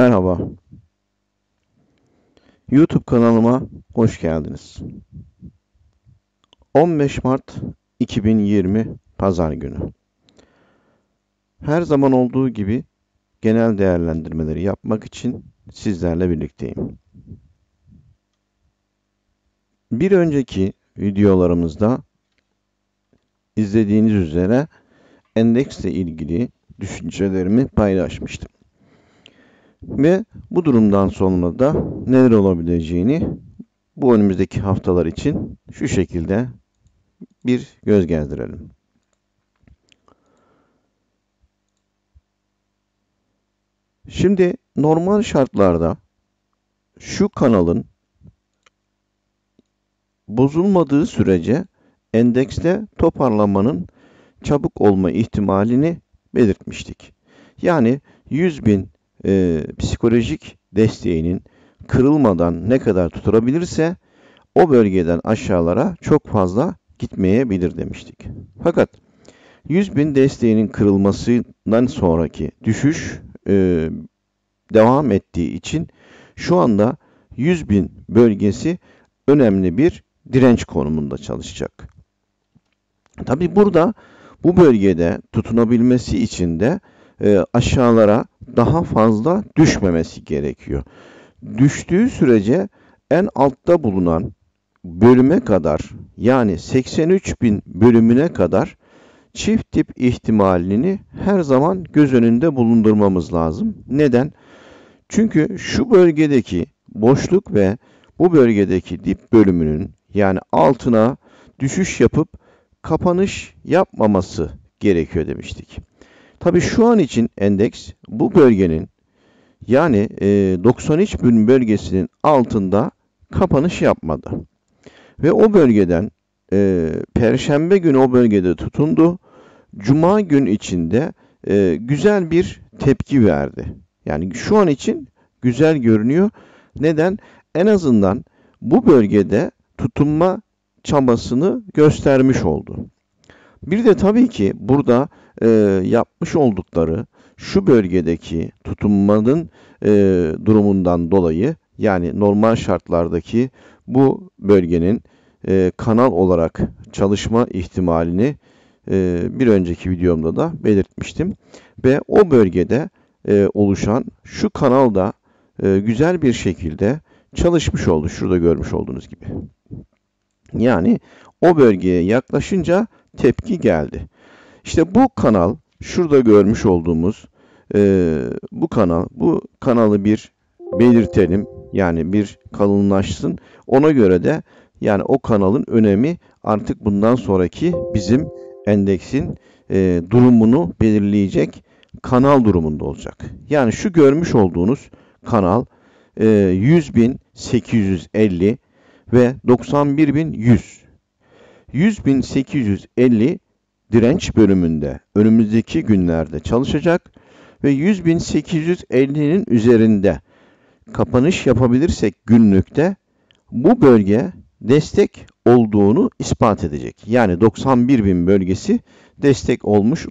Merhaba. YouTube kanalıma hoş geldiniz. 15 Mart 2020 Pazar günü. Her zaman olduğu gibi genel değerlendirmeleri yapmak için sizlerle birlikteyim. Bir önceki videolarımızda izlediğiniz üzere endeksle ilgili düşüncelerimi paylaşmıştım. Ve bu durumdan sonra da neler olabileceğini bu önümüzdeki haftalar için şu şekilde bir göz gezdirelim. Şimdi normal şartlarda şu kanalın bozulmadığı sürece endekste toparlanmanın çabuk olma ihtimalini belirtmiştik. Yani 100 bin e, psikolojik desteğinin kırılmadan ne kadar tutulabilirse o bölgeden aşağılara çok fazla gitmeyebilir demiştik. Fakat 100 bin desteğinin kırılmasından sonraki düşüş e, devam ettiği için şu anda 100 bin bölgesi önemli bir direnç konumunda çalışacak. Tabi burada bu bölgede tutunabilmesi için de e, aşağılara daha fazla düşmemesi gerekiyor. Düştüğü sürece en altta bulunan bölüme kadar yani 83 bin bölümüne kadar çift tip ihtimalini her zaman göz önünde bulundurmamız lazım. Neden? Çünkü şu bölgedeki boşluk ve bu bölgedeki dip bölümünün yani altına düşüş yapıp kapanış yapmaması gerekiyor demiştik. Tabii şu an için endeks bu bölgenin yani 93 e, bin bölgesinin altında kapanış yapmadı. Ve o bölgeden e, perşembe günü o bölgede tutundu. Cuma gün içinde e, güzel bir tepki verdi. Yani şu an için güzel görünüyor. Neden? En azından bu bölgede tutunma çabasını göstermiş oldu. Bir de tabii ki burada e, yapmış oldukları şu bölgedeki tutunmanın e, durumundan dolayı yani normal şartlardaki bu bölgenin e, kanal olarak çalışma ihtimalini e, bir önceki videomda da belirtmiştim. Ve o bölgede e, oluşan şu kanalda e, güzel bir şekilde çalışmış oldu. Şurada görmüş olduğunuz gibi. Yani o bölgeye yaklaşınca tepki geldi. İşte bu kanal, şurada görmüş olduğumuz e, bu kanal, bu kanalı bir belirtelim. Yani bir kalınlaşsın. Ona göre de yani o kanalın önemi artık bundan sonraki bizim endeksin e, durumunu belirleyecek kanal durumunda olacak. Yani şu görmüş olduğunuz kanal e, 100.850 ve 91.100. 100.850 direnç bölümünde önümüzdeki günlerde çalışacak ve 100.850'nin üzerinde kapanış yapabilirsek günlükte bu bölge destek olduğunu ispat edecek. Yani 91.000 bölgesi destek olmuş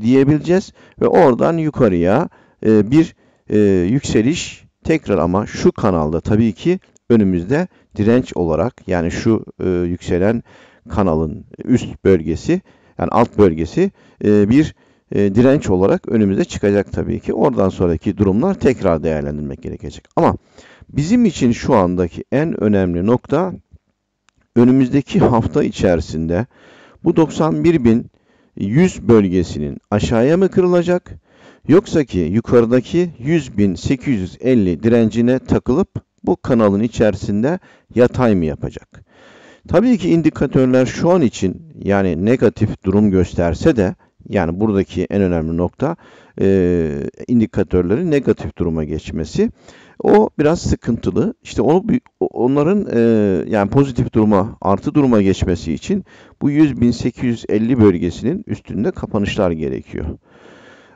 diyebileceğiz ve oradan yukarıya e, bir e, yükseliş tekrar ama şu kanalda tabii ki önümüzde direnç olarak yani şu e, yükselen kanalın üst bölgesi yani alt bölgesi e, bir e, direnç olarak önümüze çıkacak tabii ki. Oradan sonraki durumlar tekrar değerlendirmek gerekecek. Ama bizim için şu andaki en önemli nokta önümüzdeki hafta içerisinde bu 91.100 bölgesinin aşağıya mı kırılacak yoksa ki yukarıdaki 100.850 direncine takılıp bu kanalın içerisinde yatay mı yapacak? Tabii ki indikatörler şu an için yani negatif durum gösterse de yani buradaki en önemli nokta e, indikatörlerin negatif duruma geçmesi. O biraz sıkıntılı. İşte onu onların e, yani pozitif duruma, artı duruma geçmesi için bu 100.850 bölgesinin üstünde kapanışlar gerekiyor.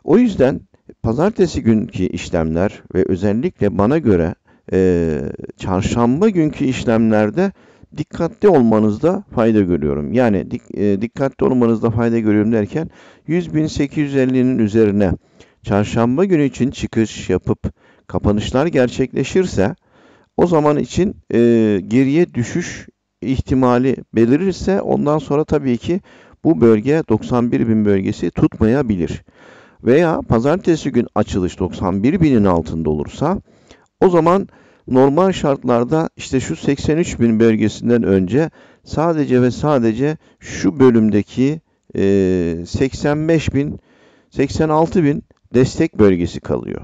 O yüzden pazartesi günkü işlemler ve özellikle bana göre e, çarşamba günkü işlemlerde dikkatli olmanızda fayda görüyorum. Yani dik, e, dikkatli olmanızda fayda görüyorum derken 100.850'nin üzerine çarşamba günü için çıkış yapıp kapanışlar gerçekleşirse o zaman için e, geriye düşüş ihtimali belirirse ondan sonra tabii ki bu bölge 91.000 bölgesi tutmayabilir. Veya pazartesi gün açılış 91.000'in altında olursa o zaman normal şartlarda işte şu 83 bin bölgesinden önce sadece ve sadece şu bölümdeki 85 e, bin 86 bin destek bölgesi kalıyor.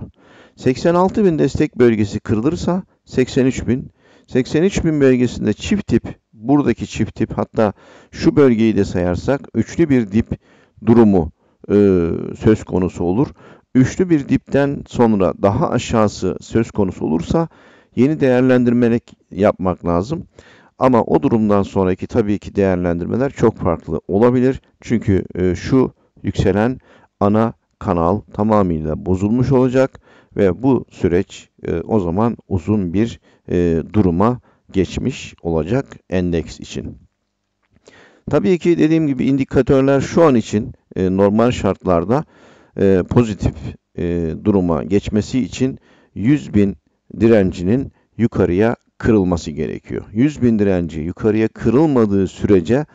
86 bin destek bölgesi kırılırsa 83 bin 83 bin bölgesinde çift tip buradaki çift tip hatta şu bölgeyi de sayarsak üçlü bir dip durumu e, söz konusu olur. Üçlü bir dipten sonra daha aşağısı söz konusu olursa yeni değerlendirmeler yapmak lazım. Ama o durumdan sonraki tabii ki değerlendirmeler çok farklı olabilir. Çünkü e, şu yükselen ana kanal tamamıyla bozulmuş olacak ve bu süreç e, o zaman uzun bir e, duruma geçmiş olacak endeks için. Tabii ki dediğim gibi indikatörler şu an için e, normal şartlarda e, pozitif e, duruma geçmesi için 100 bin direncinin yukarıya kırılması gerekiyor. 100 bin direnci yukarıya kırılmadığı sürece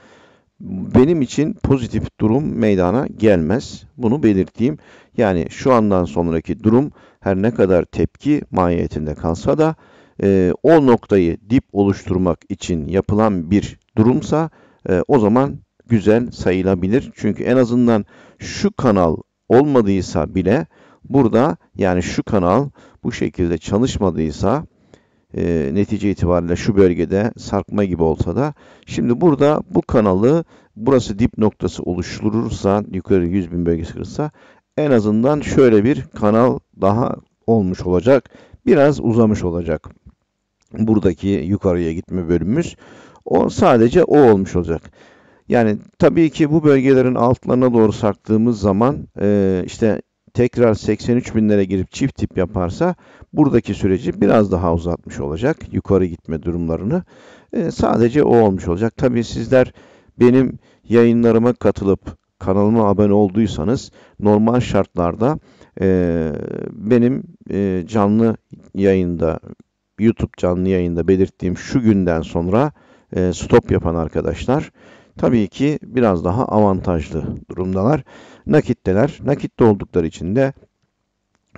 benim için pozitif durum meydana gelmez. Bunu belirteyim. Yani şu andan sonraki durum her ne kadar tepki mahiyetinde kalsa da e, o noktayı dip oluşturmak için yapılan bir durumsa e, o zaman güzel sayılabilir. Çünkü en azından şu kanal olmadıysa bile Burada yani şu kanal bu şekilde çalışmadıysa e, netice itibariyle şu bölgede sarkma gibi olsa da şimdi burada bu kanalı burası dip noktası oluşturursa yukarı 100 bin bölgesi kırılsa en azından şöyle bir kanal daha olmuş olacak. Biraz uzamış olacak. Buradaki yukarıya gitme bölümümüz. O sadece o olmuş olacak. Yani tabii ki bu bölgelerin altlarına doğru sarktığımız zaman e, işte tekrar 83 binlere girip çift tip yaparsa buradaki süreci biraz daha uzatmış olacak. Yukarı gitme durumlarını. E, sadece o olmuş olacak. Tabii sizler benim yayınlarıma katılıp kanalıma abone olduysanız normal şartlarda e, benim e, canlı yayında YouTube canlı yayında belirttiğim şu günden sonra e, stop yapan arkadaşlar tabii ki biraz daha avantajlı durumdalar. Nakitteler. Nakitte oldukları için de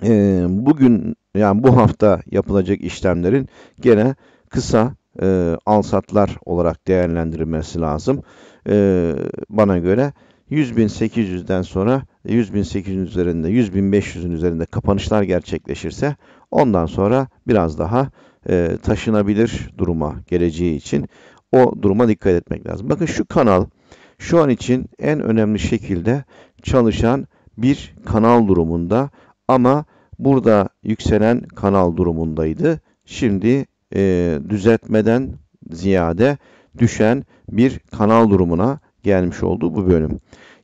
e, bugün yani bu hafta yapılacak işlemlerin gene kısa e, alsatlar olarak değerlendirilmesi lazım. E, bana göre 100.800'den sonra 100.800 üzerinde 100.500'ün üzerinde kapanışlar gerçekleşirse ondan sonra biraz daha e, taşınabilir duruma geleceği için o duruma dikkat etmek lazım. Bakın şu kanal şu an için en önemli şekilde çalışan bir kanal durumunda ama burada yükselen kanal durumundaydı. Şimdi e, düzeltmeden ziyade düşen bir kanal durumuna gelmiş oldu bu bölüm.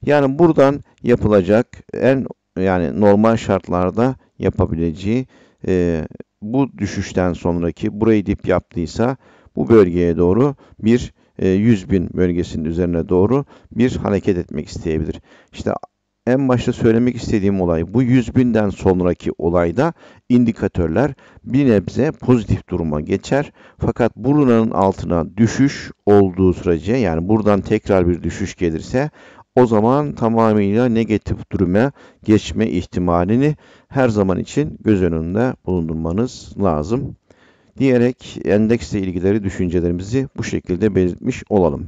Yani buradan yapılacak en yani normal şartlarda yapabileceği e, bu düşüşten sonraki burayı dip yaptıysa bu bölgeye doğru bir 100 e, bin bölgesinin üzerine doğru bir hareket etmek isteyebilir. İşte en başta söylemek istediğim olay bu 100 binden sonraki olayda indikatörler bir nebze pozitif duruma geçer. Fakat buranın altına düşüş olduğu sürece yani buradan tekrar bir düşüş gelirse o zaman tamamıyla negatif duruma geçme ihtimalini her zaman için göz önünde bulundurmanız lazım diyerek endeksle ilgileri düşüncelerimizi bu şekilde belirtmiş olalım.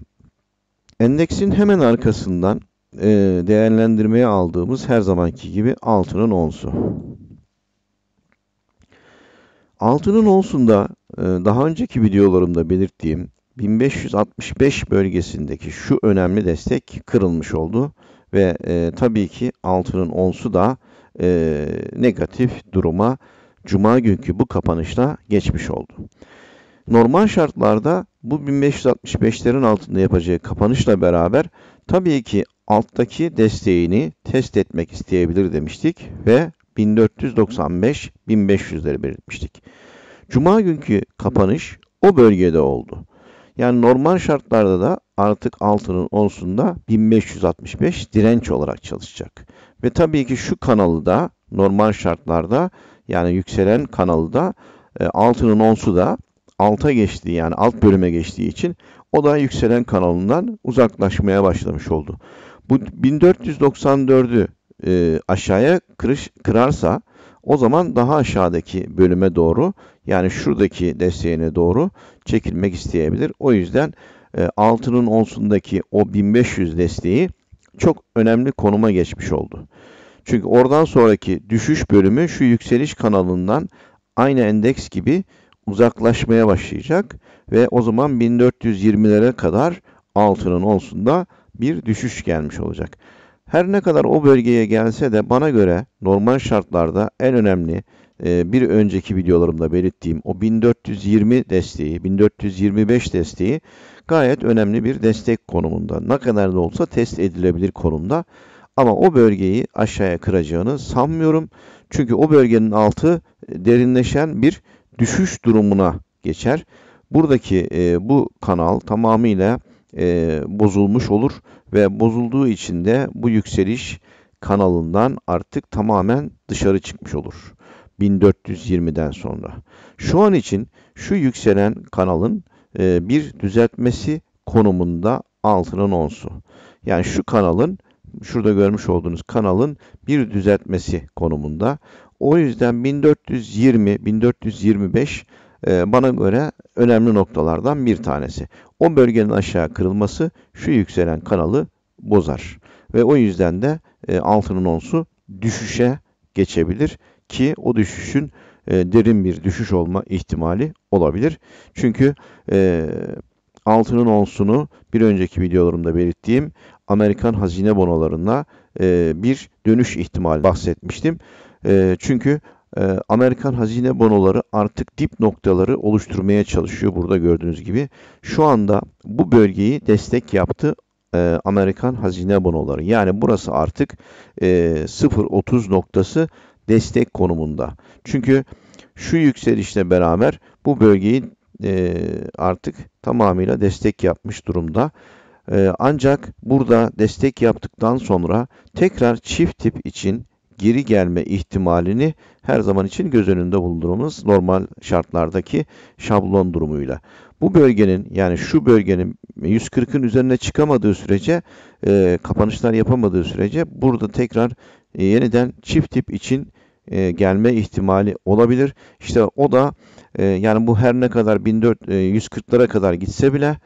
Endeksin hemen arkasından e, değerlendirmeye aldığımız her zamanki gibi altının onsu. Altının onsunda e, daha önceki videolarımda belirttiğim 1565 bölgesindeki şu önemli destek kırılmış oldu ve e, tabii ki altının onsu da e, negatif duruma Cuma günkü bu kapanışla geçmiş oldu. Normal şartlarda bu 1565'lerin altında yapacağı kapanışla beraber tabii ki alttaki desteğini test etmek isteyebilir demiştik ve 1495-1500'leri belirtmiştik. Cuma günkü kapanış o bölgede oldu. Yani normal şartlarda da artık altının onsunda 1565 direnç olarak çalışacak. Ve tabii ki şu kanalı da normal şartlarda yani yükselen kanalda e, altının onsu da alta geçtiği yani alt bölüme geçtiği için o da yükselen kanalından uzaklaşmaya başlamış oldu. Bu 1494'ü e, aşağıya kırış, kırarsa o zaman daha aşağıdaki bölüme doğru yani şuradaki desteğine doğru çekilmek isteyebilir. O yüzden e, altının onsundaki o 1500 desteği çok önemli konuma geçmiş oldu. Çünkü oradan sonraki düşüş bölümü şu yükseliş kanalından aynı endeks gibi uzaklaşmaya başlayacak ve o zaman 1420'lere kadar altının olsun da bir düşüş gelmiş olacak. Her ne kadar o bölgeye gelse de bana göre normal şartlarda en önemli e, bir önceki videolarımda belirttiğim o 1420 desteği, 1425 desteği gayet önemli bir destek konumunda. Ne kadar da olsa test edilebilir konumda. Ama o bölgeyi aşağıya kıracağını sanmıyorum. Çünkü o bölgenin altı e, derinleşen bir düşüş durumuna geçer. Buradaki e, bu kanal tamamıyla e, bozulmuş olur ve bozulduğu için de bu yükseliş kanalından artık tamamen dışarı çıkmış olur. 1420'den sonra. Şu an için şu yükselen kanalın e, bir düzeltmesi konumunda altının onsu. Yani şu kanalın şurada görmüş olduğunuz kanalın bir düzeltmesi konumunda. O yüzden 1420 1425 e, bana göre önemli noktalardan bir tanesi. O bölgenin aşağı kırılması şu yükselen kanalı bozar. Ve o yüzden de e, altının onsu düşüşe geçebilir ki o düşüşün e, derin bir düşüş olma ihtimali olabilir. Çünkü altının onsunu bir önceki videolarımda belirttiğim Amerikan hazine bonolarına e, bir dönüş ihtimali bahsetmiştim. E, çünkü e, Amerikan hazine bonoları artık dip noktaları oluşturmaya çalışıyor burada gördüğünüz gibi. Şu anda bu bölgeyi destek yaptı e, Amerikan hazine bonoları. Yani burası artık e, 0.30 noktası destek konumunda. Çünkü şu yükselişle beraber bu bölgeyi e, artık tamamıyla destek yapmış durumda. E, ancak burada destek yaptıktan sonra tekrar çift tip için geri gelme ihtimalini her zaman için göz önünde bulundurumuz normal şartlardaki şablon durumuyla. Bu bölgenin yani şu bölgenin 140'ın üzerine çıkamadığı sürece e, kapanışlar yapamadığı sürece burada tekrar e, yeniden çift tip için e, gelme ihtimali olabilir. İşte o da e, yani bu her ne kadar 1440'lara e, kadar gitse bile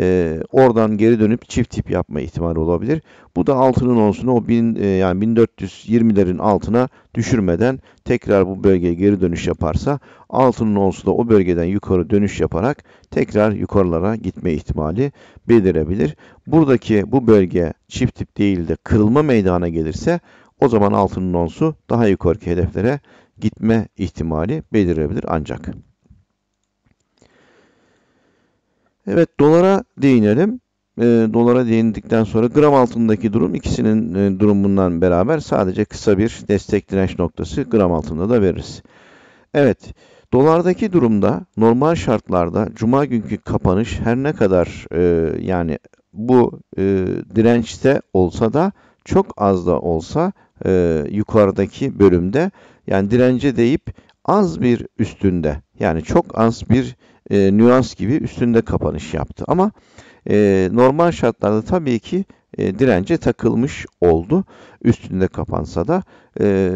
e, oradan geri dönüp çift tip yapma ihtimali olabilir. Bu da altının olsun o bin, e, yani 1420'lerin altına düşürmeden tekrar bu bölgeye geri dönüş yaparsa altının olsun da o bölgeden yukarı dönüş yaparak tekrar yukarılara gitme ihtimali belirebilir. Buradaki bu bölge çift tip değil de kırılma meydana gelirse o zaman altının onsu daha yukarıki hedeflere gitme ihtimali belirebilir ancak. Evet dolara değinelim. E, dolara değindikten sonra gram altındaki durum ikisinin e, durumundan beraber sadece kısa bir destek direnç noktası gram altında da veririz. Evet dolardaki durumda normal şartlarda cuma günkü kapanış her ne kadar e, yani bu e, dirençte olsa da çok az da olsa e, yukarıdaki bölümde yani dirence deyip az bir üstünde yani çok az bir e, nüans gibi üstünde kapanış yaptı. Ama e, normal şartlarda tabii ki e, dirence takılmış oldu. Üstünde kapansa da e,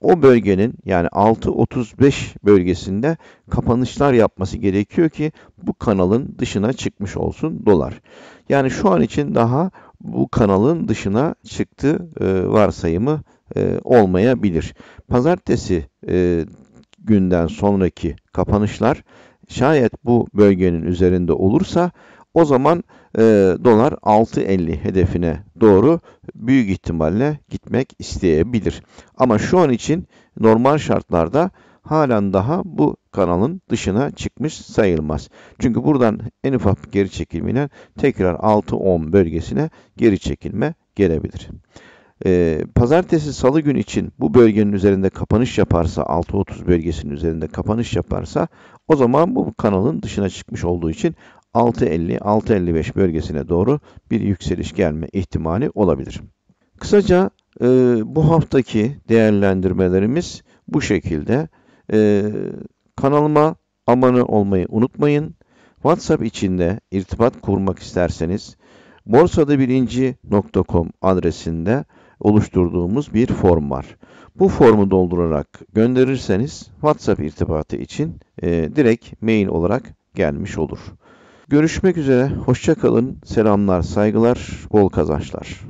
o bölgenin yani 6.35 bölgesinde kapanışlar yapması gerekiyor ki bu kanalın dışına çıkmış olsun dolar. Yani şu an için daha bu kanalın dışına çıktı e, varsayımı e, olmayabilir. Pazartesi e, günden sonraki kapanışlar şayet bu bölgenin üzerinde olursa o zaman e, dolar 6.50 hedefine doğru büyük ihtimalle gitmek isteyebilir. Ama şu an için normal şartlarda halen daha bu kanalın dışına çıkmış sayılmaz. Çünkü buradan en ufak bir geri çekilmeyle tekrar 6-10 bölgesine geri çekilme gelebilir. Ee, pazartesi salı gün için bu bölgenin üzerinde kapanış yaparsa 6.30 bölgesinin üzerinde kapanış yaparsa o zaman bu kanalın dışına çıkmış olduğu için 6.50-6.55 bölgesine doğru bir yükseliş gelme ihtimali olabilir. Kısaca e, bu haftaki değerlendirmelerimiz bu şekilde. Ee, kanalıma abone olmayı unutmayın. WhatsApp içinde irtibat kurmak isterseniz borsadabirinci.com adresinde oluşturduğumuz bir form var. Bu formu doldurarak gönderirseniz WhatsApp irtibatı için e, direkt mail olarak gelmiş olur. Görüşmek üzere, hoşçakalın, selamlar, saygılar, bol kazançlar.